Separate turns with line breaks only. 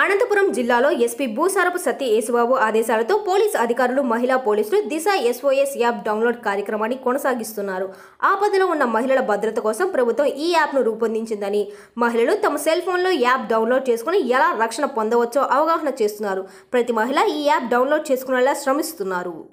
అనంతపురం జిల్లాలో ఎస్పీ భూసారపు సత్య యేసుబాబు ఆదేశాలతో పోలీస్ అధికారులు మహిళా పోలీసులు దిశ ఎస్ఓఎస్ యాప్ డౌన్లోడ్ కార్యక్రమాన్ని కొనసాగిస్తున్నారు ఆపదలో ఉన్న మహిళల భద్రత కోసం ప్రభుత్వం ఈ యాప్ను రూపొందించిందని మహిళలు తమ సెల్ ఫోన్లో యాప్ డౌన్లోడ్ చేసుకుని ఎలా రక్షణ పొందవచ్చో అవగాహన చేస్తున్నారు ప్రతి మహిళ ఈ యాప్ డౌన్లోడ్ చేసుకునేలా శ్రమిస్తున్నారు